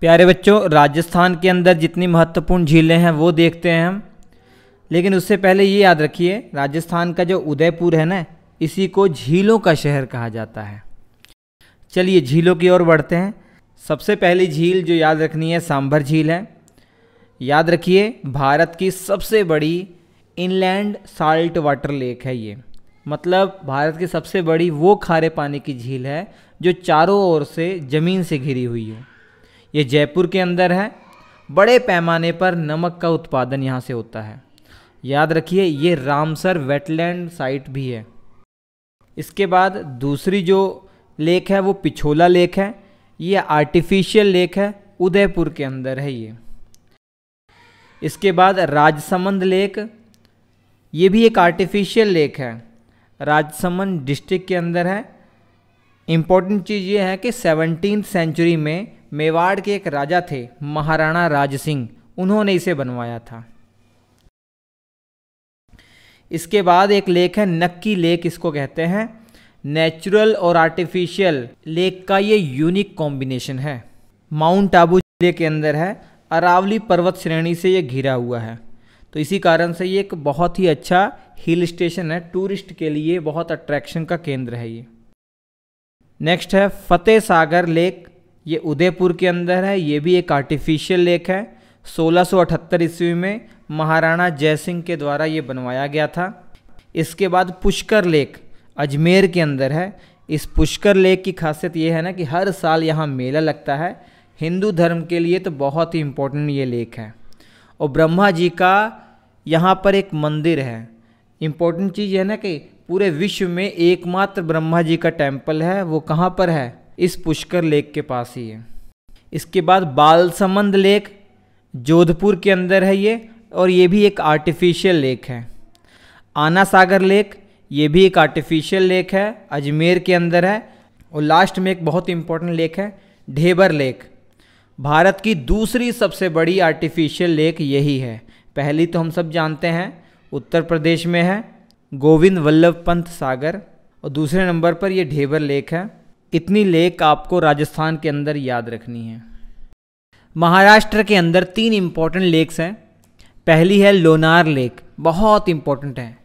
प्यारे बच्चों राजस्थान के अंदर जितनी महत्वपूर्ण झीलें हैं वो देखते हैं हम लेकिन उससे पहले ये याद रखिए राजस्थान का जो उदयपुर है ना इसी को झीलों का शहर कहा जाता है चलिए झीलों की ओर बढ़ते हैं सबसे पहली झील जो याद रखनी है सांभर झील है याद रखिए भारत की सबसे बड़ी इनलैंड साल्ट वाटर लेक है ये मतलब भारत की सबसे बड़ी वो खारे पानी की झील है जो चारों ओर से ज़मीन से घिरी हुई है ये जयपुर के अंदर है बड़े पैमाने पर नमक का उत्पादन यहाँ से होता है याद रखिए ये रामसर वेटलैंड साइट भी है इसके बाद दूसरी जो लेक है वो पिछोला लेक है ये आर्टिफिशियल लेक है उदयपुर के अंदर है ये इसके बाद राजसमंद लेक ये भी एक आर्टिफिशियल लेक है राजसमंद डिस्ट्रिक्ट के अंदर है इम्पोर्टेंट चीज़ ये है कि सेवनटीन सेंचुरी में मेवाड़ के एक राजा थे महाराणा राज सिंह उन्होंने इसे बनवाया था इसके बाद एक लेक है नक्की लेक इसको कहते हैं नेचुरल और आर्टिफिशियल लेक का ये यूनिक कॉम्बिनेशन है माउंट आबू जिले के अंदर है अरावली पर्वत श्रेणी से ये घिरा हुआ है तो इसी कारण से ये एक बहुत ही अच्छा हिल स्टेशन है टूरिस्ट के लिए बहुत अट्रैक्शन का केंद्र है ये नेक्स्ट है फतेह सागर लेक ये उदयपुर के अंदर है ये भी एक आर्टिफिशियल लेक है 1678 ईस्वी में महाराणा जयसिंह के द्वारा ये बनवाया गया था इसके बाद पुष्कर लेक अजमेर के अंदर है इस पुष्कर लेक की खासियत ये है ना कि हर साल यहाँ मेला लगता है हिंदू धर्म के लिए तो बहुत ही इम्पोर्टेंट ये लेक है और ब्रह्मा जी का यहाँ पर एक मंदिर है इम्पोर्टेंट चीज़ है ना कि पूरे विश्व में एकमात्र ब्रह्मा जी का टेम्पल है वो कहाँ पर है इस पुष्कर लेक के पास ही है इसके बाद बालसमंद लेक जोधपुर के अंदर है ये और ये भी एक आर्टिफिशियल लेक है आना सागर लेक ये भी एक आर्टिफिशियल लेक है अजमेर के अंदर है और लास्ट में एक बहुत इम्पोर्टेंट लेक है ढेबर लेक भारत की दूसरी सबसे बड़ी आर्टिफिशियल लेक यही है पहली तो हम सब जानते हैं उत्तर प्रदेश में है गोविंद वल्लभ पंत सागर और दूसरे नंबर पर यह ढेबर लेक है इतनी लेक आपको राजस्थान के अंदर याद रखनी है महाराष्ट्र के अंदर तीन इम्पॉर्टेंट लेक्स हैं पहली है लोनार लेक बहुत इम्पॉर्टेंट है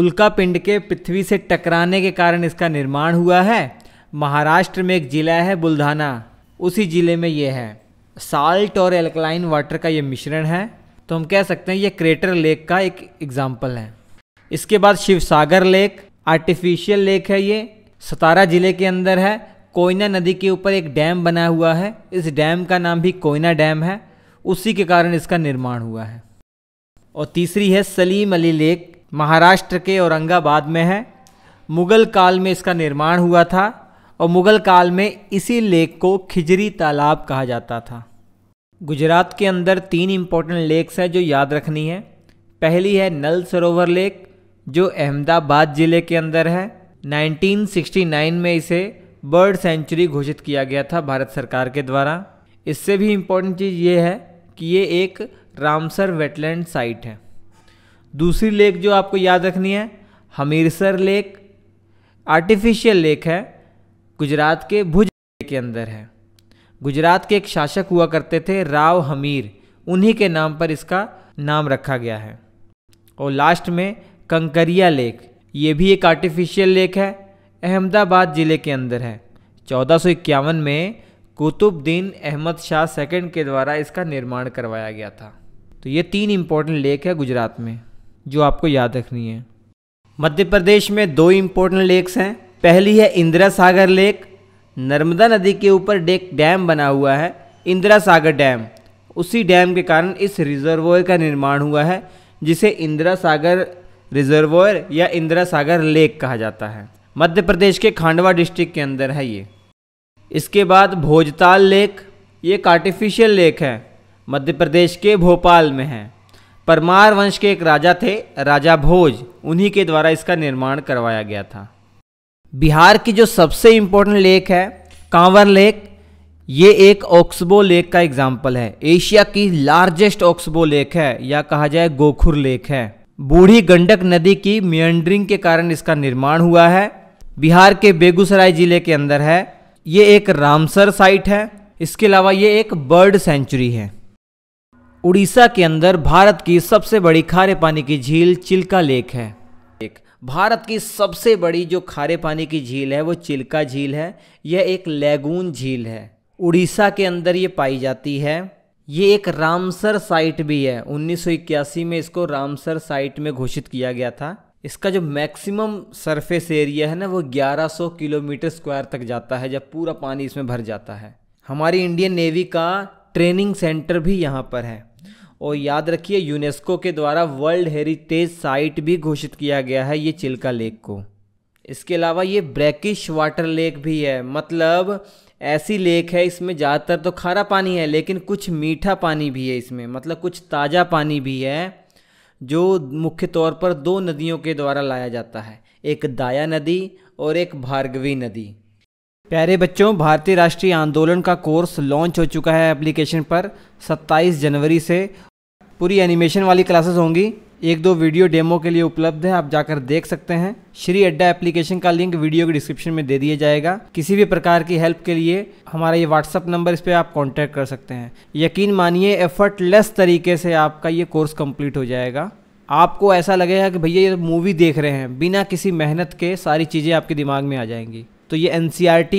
उल्का पिंड के पृथ्वी से टकराने के कारण इसका निर्माण हुआ है महाराष्ट्र में एक ज़िला है बुल्धाना उसी ज़िले में ये है साल्ट और एल्कलाइन वाटर का ये मिश्रण है तो हम कह सकते हैं ये क्रेटर लेक का एक एग्ज़ाम्पल है इसके बाद Shiv Sagar lake artificial lake है ये सतारा ज़िले के अंदर है कोयना नदी के ऊपर एक डैम बना हुआ है इस डैम का नाम भी कोयना डैम है उसी के कारण इसका निर्माण हुआ है और तीसरी है सलीम अली लेक महाराष्ट्र के औरंगाबाद में है मुग़ल काल में इसका निर्माण हुआ था और मुग़ल काल में इसी लेक को खिजरी तालाब कहा जाता था गुजरात के अंदर तीन इम्पोर्टेंट लेक्स हैं जो याद रखनी है पहली है नल सरोवर लेक जो अहमदाबाद ज़िले के अंदर है 1969 में इसे बर्ड सेंचुरी घोषित किया गया था भारत सरकार के द्वारा इससे भी इम्पोर्टेंट चीज़ ये है कि ये एक रामसर वेटलैंड साइट है दूसरी लेक जो आपको याद रखनी है हमीरसर लेक आर्टिफिशियल लेक है गुजरात के भुज के अंदर है गुजरात के एक शासक हुआ करते थे राव हमीर उन्हीं के नाम पर इसका नाम रखा गया है और लास्ट में कंकरिया लेक ये भी एक आर्टिफिशियल लेक है अहमदाबाद ज़िले के अंदर है चौदह में कुतुबद्दीन अहमद शाह सेकंड के द्वारा इसका निर्माण करवाया गया था तो ये तीन इम्पोर्टेंट लेक है गुजरात में जो आपको याद रखनी है मध्य प्रदेश में दो इम्पोर्टेंट लेक्स हैं पहली है इंदिरा सागर लेक नर्मदा नदी के ऊपर डेक डैम बना हुआ है इंदिरा सागर डैम उसी डैम के कारण इस रिजर्वोयर का निर्माण हुआ है जिसे इंदिरा सागर रिजर्वोयर या इंदिरा सागर लेक कहा जाता है मध्य प्रदेश के खांडवा डिस्ट्रिक्ट के अंदर है ये इसके बाद भोजताल लेक ये एक आर्टिफिशियल लेक है मध्य प्रदेश के भोपाल में है परमार वंश के एक राजा थे राजा भोज उन्हीं के द्वारा इसका निर्माण करवाया गया था बिहार की जो सबसे इम्पोर्टेंट लेक है कांवर लेक ये एक ऑक्सबो लेक का एग्जाम्पल है एशिया की लार्जेस्ट ऑक्सबो लेक है या कहा जाए गोखुर लेक है बूढ़ी गंडक नदी की मियंड्रिंग के कारण इसका निर्माण हुआ है बिहार के बेगूसराय जिले के अंदर है ये एक रामसर साइट है इसके अलावा ये एक बर्ड सेंचुरी है उड़ीसा के अंदर भारत की सबसे बड़ी खारे पानी की झील चिल्का लेक है एक भारत की सबसे बड़ी जो खारे पानी की झील है वो चिल्का झील है यह एक लैगून झील है उड़ीसा के अंदर ये पाई जाती है ये एक रामसर साइट भी है उन्नीस में इसको रामसर साइट में घोषित किया गया था इसका जो मैक्सिमम सरफेस एरिया है ना वो 1100 किलोमीटर स्क्वायर तक जाता है जब पूरा पानी इसमें भर जाता है हमारी इंडियन नेवी का ट्रेनिंग सेंटर भी यहाँ पर है और याद रखिए यूनेस्को के द्वारा वर्ल्ड हेरिटेज साइट भी घोषित किया गया है ये चिल्का लेक को इसके अलावा ये ब्रैकिश वाटर लेक भी है मतलब ऐसी लेक है इसमें ज़्यादातर तो खारा पानी है लेकिन कुछ मीठा पानी भी है इसमें मतलब कुछ ताज़ा पानी भी है जो मुख्य तौर पर दो नदियों के द्वारा लाया जाता है एक दाया नदी और एक भार्गवी नदी प्यारे बच्चों भारतीय राष्ट्रीय आंदोलन का कोर्स लॉन्च हो चुका है एप्लीकेशन पर 27 जनवरी से पूरी एनिमेशन वाली क्लासेस होंगी एक दो वीडियो डेमो के लिए उपलब्ध है आप जाकर देख सकते हैं श्री अड्डा एप्लीकेशन का लिंक वीडियो के डिस्क्रिप्शन में दे दिया जाएगा किसी भी प्रकार की हेल्प के लिए हमारा ये व्हाट्सअप नंबर इस पर आप कॉन्टैक्ट कर सकते हैं यकीन मानिए एफर्टलेस तरीके से आपका ये कोर्स कम्प्लीट हो जाएगा आपको ऐसा लगेगा कि भैया ये मूवी देख रहे हैं बिना किसी मेहनत के सारी चीज़ें आपके दिमाग में आ जाएंगी तो ये एन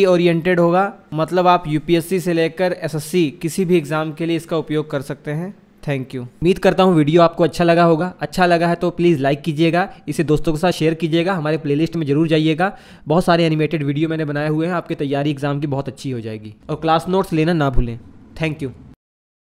ओरिएंटेड e होगा मतलब आप यूपीएससी से लेकर एसएससी किसी भी एग्ज़ाम के लिए इसका उपयोग कर सकते हैं थैंक यू उम्मीद करता हूँ वीडियो आपको अच्छा लगा होगा अच्छा लगा है तो प्लीज़ लाइक कीजिएगा इसे दोस्तों के साथ शेयर कीजिएगा हमारे प्लेलिस्ट में जरूर जाइएगा बहुत सारे एनिमेटेड वीडियो मैंने बनाए हुए हैं आपकी तैयारी एग्जाम की बहुत अच्छी हो जाएगी और क्लास नोट्स लेना ना भूलें थैंक यू